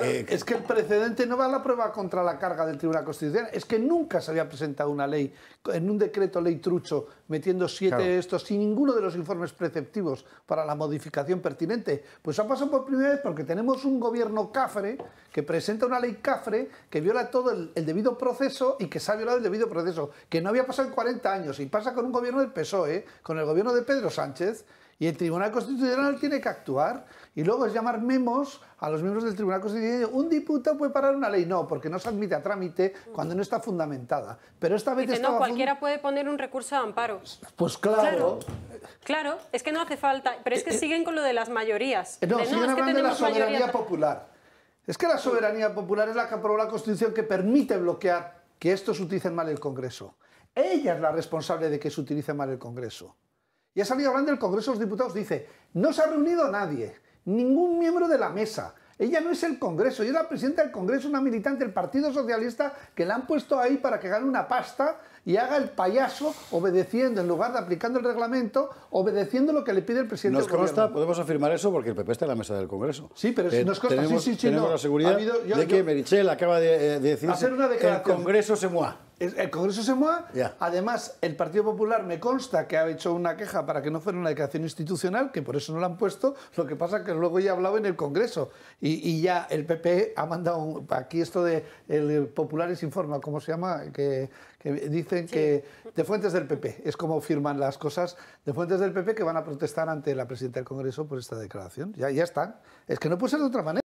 Eh, es que el precedente no va a la prueba contra la carga del Tribunal Constitucional. Es que nunca se había presentado una ley, en un decreto ley trucho, metiendo siete de estos sin ninguno de los informes preceptivos para la modificación pertinente. Pues ha pasado por primera vez porque tenemos un gobierno cafre que presenta una ley cafre que viola todo el, el debido proceso y que se ha violado el debido proceso, que no había pasado en 40 años y pasa con un gobierno del PSOE, con el gobierno de Pedro Sánchez y el Tribunal Constitucional tiene que actuar. Y luego es llamar memos a los miembros del Tribunal Constitucional. Un diputado puede parar una ley. No, porque no se admite a trámite cuando no está fundamentada. Pero esta vez. no, cualquiera puede poner un recurso de amparo. Pues claro. claro. es que no hace falta. Pero es que eh, eh. siguen con lo de las mayorías. Eh, no, siguen es hablando que de la soberanía popular. Es que la soberanía popular es la que aprobó la Constitución que permite bloquear que estos utilicen mal el Congreso. Ella es la responsable de que se utilice mal el Congreso. Y ha salido hablando del Congreso de los Diputados, dice, no se ha reunido nadie, ningún miembro de la mesa. Ella no es el Congreso, ella es la presidenta del Congreso, una militante del Partido Socialista que la han puesto ahí para que gane una pasta y haga el payaso obedeciendo, en lugar de aplicando el reglamento, obedeciendo lo que le pide el presidente nos consta, podemos afirmar eso porque el PP está en la mesa del Congreso. Sí, pero si eh, nos consta, tenemos, sí, sí, no. seguridad de que acaba de, eh, decir el Congreso se muá. El Congreso se mueve. Además, el Partido Popular me consta que ha hecho una queja para que no fuera una declaración institucional, que por eso no la han puesto. Lo que pasa es que luego ya ha hablado en el Congreso. Y, ya el PP ha mandado aquí esto de el Populares Informa, ¿cómo se llama? Que, dicen que de fuentes del PP. Es como firman las cosas de fuentes del PP que van a protestar ante la presidenta del Congreso por esta declaración. Ya, ya está. Es que no puede ser de otra manera.